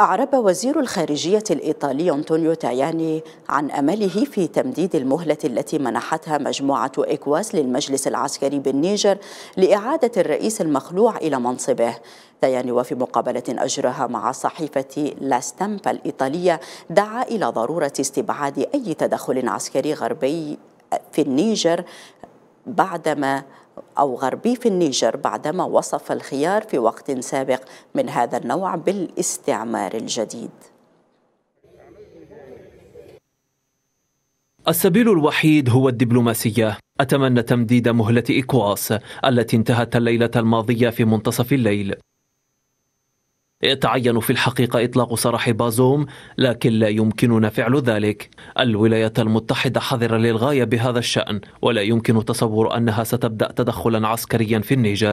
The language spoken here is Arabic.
أعرب وزير الخارجية الإيطالي أنطونيو تاياني عن أمله في تمديد المهلة التي منحتها مجموعة إكواس للمجلس العسكري بالنيجر لإعادة الرئيس المخلوع إلى منصبه تاياني وفي مقابلة أجراها مع صحيفة لا ستامبا الإيطالية دعا إلى ضرورة استبعاد أي تدخل عسكري غربي في النيجر بعدما أو غربي في النيجر بعدما وصف الخيار في وقت سابق من هذا النوع بالاستعمار الجديد السبيل الوحيد هو الدبلوماسية أتمنى تمديد مهلة إيكواس التي انتهت الليلة الماضية في منتصف الليل يتعين في الحقيقة إطلاق سراح بازوم لكن لا يمكننا فعل ذلك الولايات المتحدة حذرة للغاية بهذا الشأن ولا يمكن تصور أنها ستبدأ تدخلا عسكريا في النيجر